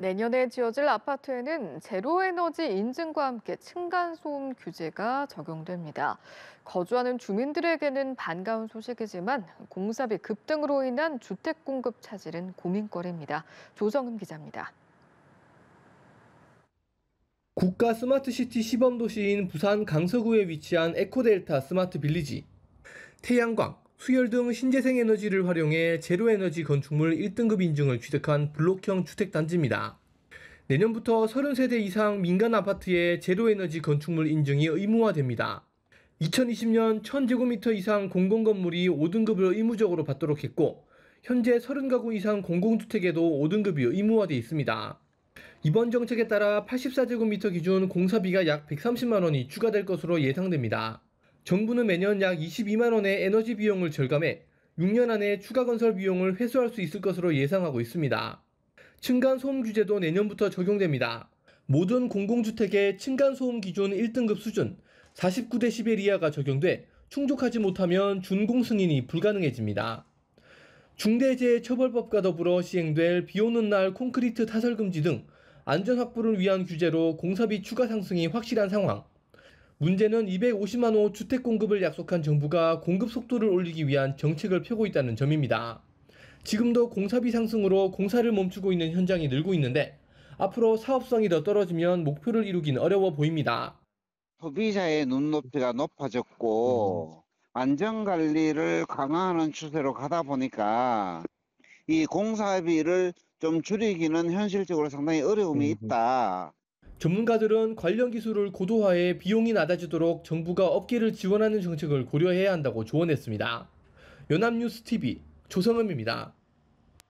내년에 지어질 아파트에는 제로에너지 인증과 함께 층간소음 규제가 적용됩니다. 거주하는 주민들에게는 반가운 소식이지만 공사비 급등으로 인한 주택 공급 차질은 고민거리입니다. 조정은 기자입니다. 국가 스마트시티 시범 도시인 부산 강서구에 위치한 에코델타 스마트 빌리지. 태양광, 수열 등 신재생 에너지를 활용해 제로 에너지 건축물 1등급 인증을 취득한 블록형 주택단지입니다. 내년부터 30세대 이상 민간 아파트에 제로 에너지 건축물 인증이 의무화됩니다. 2020년 1000제곱미터 이상 공공건물이 5등급을 의무적으로 받도록 했고, 현재 30가구 이상 공공주택에도 5등급이 의무화되어 있습니다. 이번 정책에 따라 84제곱미터 기준 공사비가 약 130만원이 추가될 것으로 예상됩니다. 정부는 매년 약 22만 원의 에너지 비용을 절감해 6년 안에 추가 건설 비용을 회수할 수 있을 것으로 예상하고 있습니다. 층간 소음 규제도 내년부터 적용됩니다. 모든 공공주택의 층간 소음 기준 1등급 수준 49데시벨 이하가 적용돼 충족하지 못하면 준공 승인이 불가능해집니다. 중대재해처벌법과 더불어 시행될 비 오는 날 콘크리트 타설 금지 등 안전 확보를 위한 규제로 공사비 추가 상승이 확실한 상황. 문제는 250만 호 주택 공급을 약속한 정부가 공급 속도를 올리기 위한 정책을 펴고 있다는 점입니다. 지금도 공사비 상승으로 공사를 멈추고 있는 현장이 늘고 있는데 앞으로 사업성이 더 떨어지면 목표를 이루긴 어려워 보입니다. 소비자의 눈높이가 높아졌고 안전 관리를 강화하는 추세로 가다 보니까 이 공사비를 좀 줄이기는 현실적으로 상당히 어려움이 음, 음. 있다. 전문가들은 관련 기술을 고도화해 비용이 낮아지도록 정부가 업계를 지원하는 정책을 고려해야 한다고 조언했습니다. 연합뉴스 TV 조성음입니다.